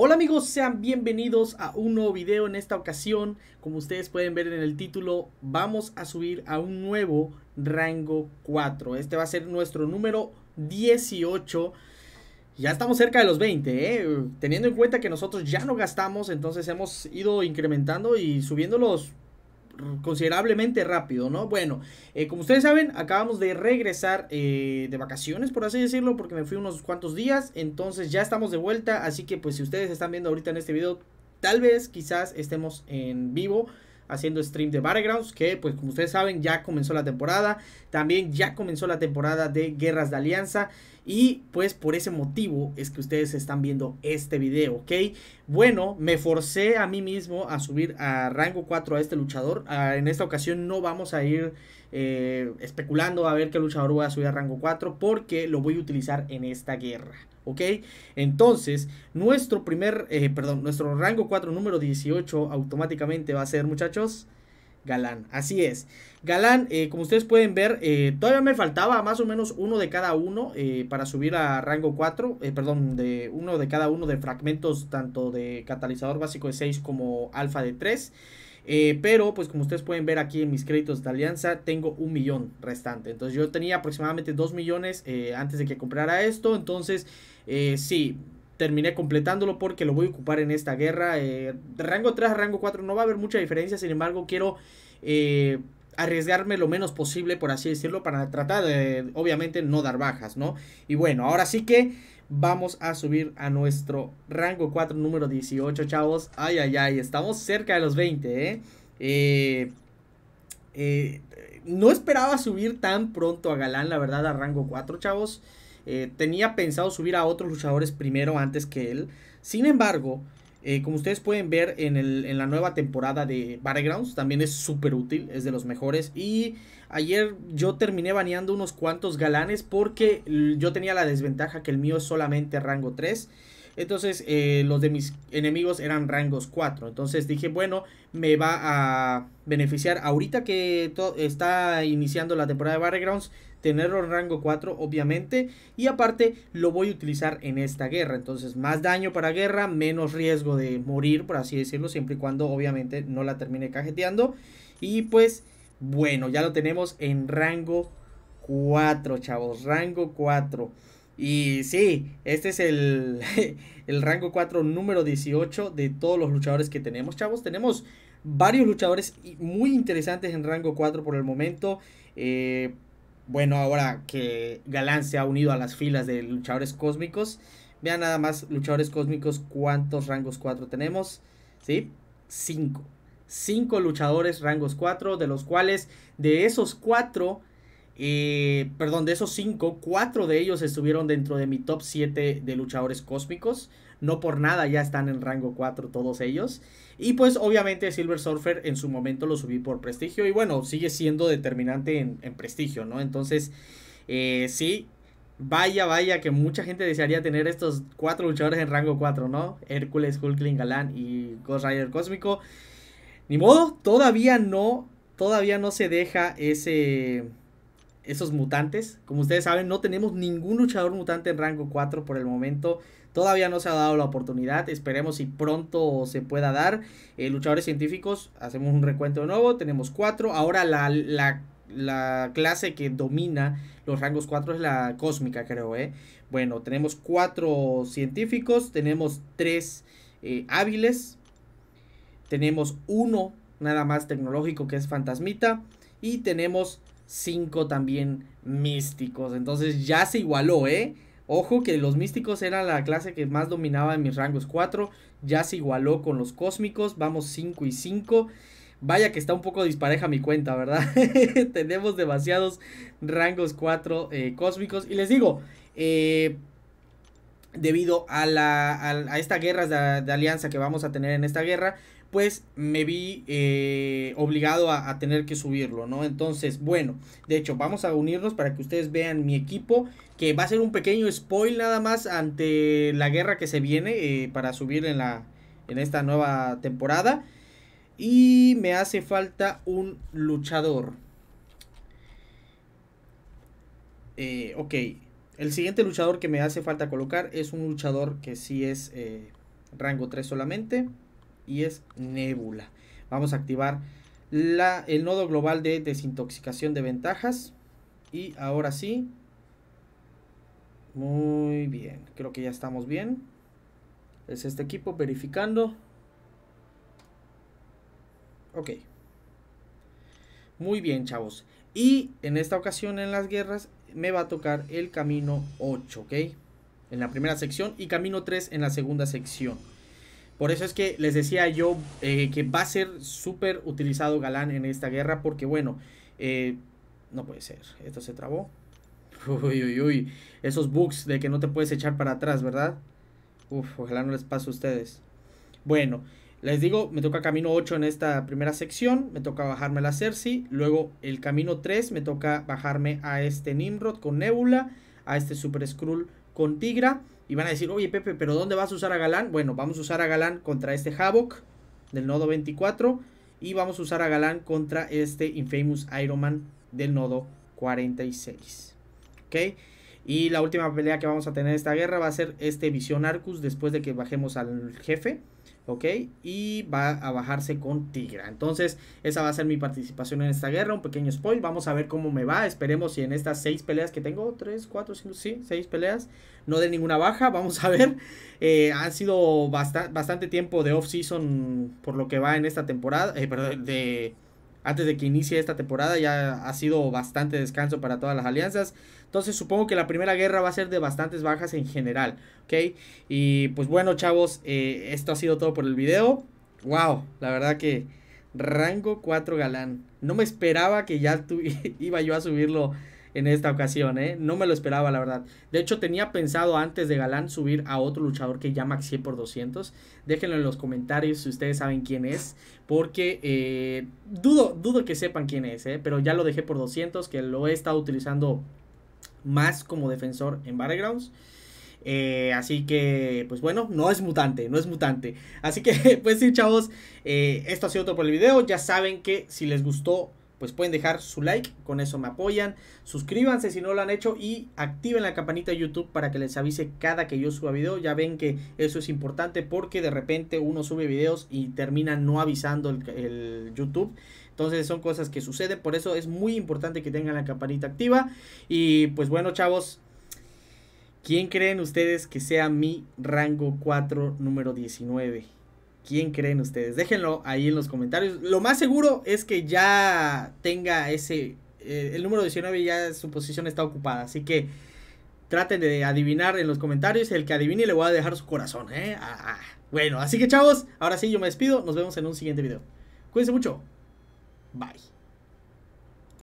Hola amigos, sean bienvenidos a un nuevo video. En esta ocasión, como ustedes pueden ver en el título, vamos a subir a un nuevo rango 4. Este va a ser nuestro número 18. Ya estamos cerca de los 20, ¿eh? teniendo en cuenta que nosotros ya no gastamos, entonces hemos ido incrementando y subiendo los considerablemente rápido, ¿no? Bueno, eh, como ustedes saben, acabamos de regresar eh, de vacaciones, por así decirlo, porque me fui unos cuantos días, entonces ya estamos de vuelta, así que pues si ustedes están viendo ahorita en este video, tal vez quizás estemos en vivo haciendo stream de Battlegrounds, que pues como ustedes saben ya comenzó la temporada, también ya comenzó la temporada de Guerras de Alianza. Y pues por ese motivo es que ustedes están viendo este video, ¿ok? Bueno, me forcé a mí mismo a subir a rango 4 a este luchador. Ah, en esta ocasión no vamos a ir eh, especulando a ver qué luchador voy a subir a rango 4 porque lo voy a utilizar en esta guerra. ¿ok? Entonces, nuestro primer, eh, perdón, nuestro rango 4 número 18 automáticamente va a ser, muchachos, Galán. Así es. Galán, eh, como ustedes pueden ver, eh, todavía me faltaba más o menos uno de cada uno eh, para subir a rango 4. perdón, de uno de cada uno de fragmentos, tanto de catalizador básico de 6 como alfa de 3. pero, pues como ustedes pueden ver aquí en mis créditos de alianza, tengo un millón restante. Entonces yo tenía aproximadamente 2 millones antes de que comprara esto. Entonces, sí, terminé completándolo porque lo voy a ocupar en esta guerra. Eh, rango 3 a rango 4 no va a haber mucha diferencia, sin embargo quiero eh, arriesgarme lo menos posible, por así decirlo, para tratar de, obviamente, no dar bajas, ¿no? Y bueno, ahora sí que vamos a subir a nuestro rango 4 número 18, chavos. Ay, ay, ay, estamos cerca de los 20, ¿eh? Eh, eh no esperaba subir tan pronto a Galán, la verdad, a rango 4, chavos. Eh, tenía pensado subir a otros luchadores primero antes que él. Sin embargo, eh, como ustedes pueden ver en, en, la nueva temporada de Battlegrounds, también es súper útil, es de los mejores. Y ayer yo terminé baneando unos cuantos galanes porque yo tenía la desventaja que el mío es solamente rango 3. Entonces eh, los de mis enemigos eran rangos 4. Entonces dije, bueno, me va a beneficiar ahorita que está iniciando la temporada de Battlegrounds. Tenerlo en rango 4, obviamente. Y aparte, lo voy a utilizar en esta guerra. Entonces, más daño para guerra, menos riesgo de morir, por así decirlo. Siempre y cuando, obviamente, no la termine cajeteando. Y pues, bueno, ya lo tenemos en rango 4, chavos. Rango 4. Y sí, este es el, el rango 4 número 18 de todos los luchadores que tenemos, chavos. Tenemos varios luchadores muy interesantes en rango 4 por el momento. Eh, bueno, ahora que Galán se ha unido a las filas de luchadores cósmicos. Vean nada más, luchadores cósmicos, cuántos rangos 4 tenemos. ¿Sí? 5. 5 luchadores rangos 4, de los cuales de esos 4 eh, perdón, de esos cinco, 4 de ellos estuvieron dentro de mi top 7 de luchadores cósmicos. No por nada ya están en rango 4 todos ellos. Y pues obviamente Silver Surfer en su momento lo subí por prestigio. Y bueno, sigue siendo determinante en, prestigio, ¿no? Entonces, eh, sí, Vaya, vaya, que mucha gente desearía tener estos cuatro luchadores en rango 4, ¿no? Hércules, Hulkling, Galán y Ghost Rider Cósmico. Ni modo, todavía no, todavía no se deja ese, esos mutantes. Como ustedes saben, no tenemos ningún luchador mutante en rango 4 por el momento. Todavía no se ha dado la oportunidad. Esperemos si pronto se pueda dar. Eh, luchadores científicos, hacemos un recuento de nuevo. Tenemos 4. Ahora la, clase que domina los rangos 4 es la cósmica, creo. ¿eh? Bueno, tenemos 4 científicos. Tenemos 3 eh, hábiles. Tenemos 1 nada más tecnológico que es fantasmita. Y tenemos cinco también místicos. Entonces ya se igualó, ¿eh? Ojo que los místicos eran la clase que más dominaba en mis rangos 4. Ya se igualó con los cósmicos. Vamos 5 y 5. Vaya que está un poco dispareja mi cuenta, ¿verdad? Tenemos demasiados rangos 4 eh, cósmicos. Y les digo, eh, debido a, la, esta guerra de alianza que vamos a tener en esta guerra, pues me vi eh, obligado a, tener que subirlo, ¿no? Entonces, bueno, de hecho, vamos a unirnos para que ustedes vean mi equipo, que va a ser un pequeño spoil nada más ante la guerra que se viene eh, para subir en, la, en esta nueva temporada. Y me hace falta un luchador. Eh, ok, el siguiente luchador que me hace falta colocar es un luchador que sí es rango 3 solamente y es Nebula. Vamos a activar el nodo global de desintoxicación de ventajas. Y ahora sí. Muy bien. Creo que ya estamos bien. Es este equipo verificando. Ok. Muy bien, chavos. Y en esta ocasión en las guerras me va a tocar el camino 8, ¿ok? En la primera sección y camino 3 en la segunda sección. Por eso es que les decía yo eh, que va a ser súper utilizado Galán en esta guerra, porque bueno, eh, no puede ser, esto se trabó. Uy, uy, uy, esos bugs de que no te puedes echar para atrás, ¿verdad? Uf, ojalá no les pase a ustedes. Bueno, les digo, me toca camino 8 en esta primera sección, me toca bajarme la Cersei, luego el camino 3 me toca bajarme a este Nimrod con Nebula, a este Super Skrull con Tigra, y van a decir, oye Pepe, pero ¿dónde vas a usar a Galán? Bueno, vamos a usar a Galán contra este Havoc del nodo 24. Y vamos a usar a Galán contra este Infamous Iron Man del nodo 46. ¿Ok? Y la última pelea que vamos a tener en esta guerra va a ser este Vision Arcus después de que bajemos al jefe. ¿ok? Y va a bajarse con Tigra. Entonces, esa va a ser mi participación en esta guerra, un pequeño spoil, vamos a ver cómo me va, esperemos si en estas seis peleas que tengo, tres, cuatro, cinco, sí, seis peleas, no de ninguna baja, vamos a ver, eh, han sido bastante tiempo de off-season por lo que va en esta temporada, eh, perdón, de antes de que inicie esta temporada. Ya ha sido bastante descanso para todas las alianzas. Entonces supongo que la primera guerra va a ser de bastantes bajas en general. ¿Ok? Y pues bueno, chavos, eh, esto ha sido todo por el video. ¡Wow! La verdad que rango 4 galán. No me esperaba que ya iba yo a subirlo en esta ocasión, ¿eh? No me lo esperaba, la verdad. De hecho, tenía pensado antes de Galán subir a otro luchador que ya maxié por 200. Déjenlo en los comentarios si ustedes saben quién es, porque eh, dudo, dudo que sepan quién es, ¿eh? Pero ya lo dejé por 200, que lo he estado utilizando más como defensor en Battlegrounds. Eh, así que, pues bueno, no es mutante, no es mutante. Así que, pues sí, chavos, eh, esto ha sido todo por el video. Ya saben que si les gustó pues pueden dejar su like, con eso me apoyan, suscríbanse si no lo han hecho y activen la campanita de YouTube para que les avise cada que yo suba video, ya ven que eso es importante porque de repente uno sube videos y termina no avisando el, YouTube. Entonces son cosas que suceden, por eso es muy importante que tengan la campanita activa. Y pues bueno, chavos, ¿quién creen ustedes que sea mi rango 4 número 19? quién creen ustedes. Déjenlo ahí en los comentarios. Lo más seguro es que ya tenga ese... Eh, el número 19 ya su posición está ocupada. Así que traten de adivinar en los comentarios. El que adivine le voy a dejar su corazón. ¿eh? Ah, ah. Bueno, así que chavos, ahora sí yo me despido. Nos vemos en un siguiente video. Cuídense mucho. Bye.